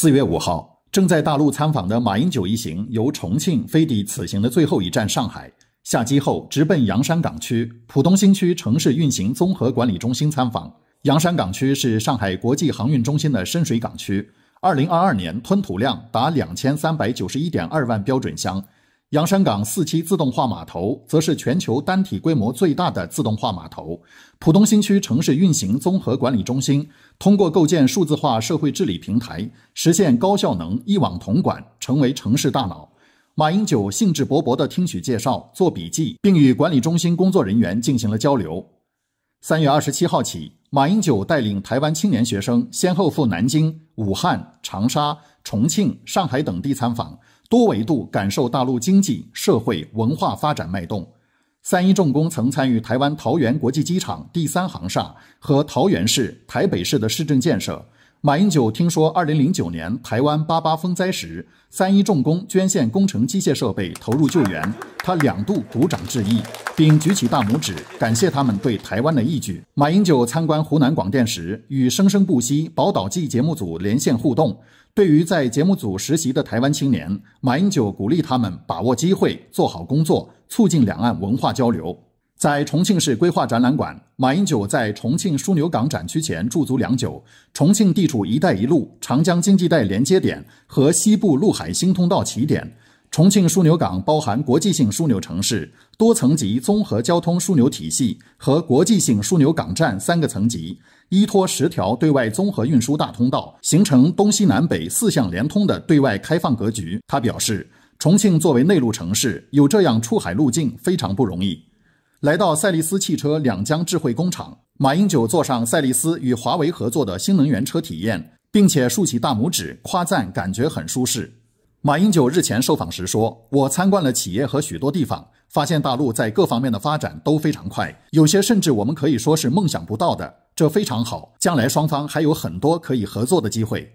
四月五号，正在大陆参访的马英九一行由重庆飞抵此行的最后一站上海，下机后直奔洋山港区浦东新区城市运行综合管理中心参访。洋山港区是上海国际航运中心的深水港区，二零二二年吞吐量达两千三百九十一点二万标准箱。洋山港四期自动化码头则是全球单体规模最大的自动化码头。浦东新区城市运行综合管理中心通过构建数字化社会治理平台，实现高效能一网统管，成为城市大脑。马英九兴致勃勃地听取介绍、做笔记，并与管理中心工作人员进行了交流。三月二十七号起，马英九带领台湾青年学生先后赴南京、武汉、长沙、重庆、上海等地参访。多维度感受大陆经济社会文化发展脉动。三一重工曾参与台湾桃园国际机场第三航厦和桃园市、台北市的市政建设。马英九听说2009年台湾八八风灾时，三一重工捐献工程机械设备投入救援，他两度鼓掌致意，并举起大拇指感谢他们对台湾的义举。马英九参观湖南广电时，与《生生不息·宝岛季》节目组连线互动，对于在节目组实习的台湾青年，马英九鼓励他们把握机会，做好工作，促进两岸文化交流。在重庆市规划展览馆，马英九在重庆枢纽港展区前驻足良久。重庆地处“一带一路”、长江经济带连接点和西部陆海新通道起点，重庆枢纽港包含国际性枢纽城市、多层级综合交通枢纽体系和国际性枢纽港站三个层级，依托十条对外综合运输大通道，形成东西南北四向连通的对外开放格局。他表示，重庆作为内陆城市，有这样出海路径非常不容易。来到赛力斯汽车两江智慧工厂，马英九坐上赛力斯与华为合作的新能源车体验，并且竖起大拇指夸赞，感觉很舒适。马英九日前受访时说：“我参观了企业和许多地方，发现大陆在各方面的发展都非常快，有些甚至我们可以说是梦想不到的，这非常好。将来双方还有很多可以合作的机会。”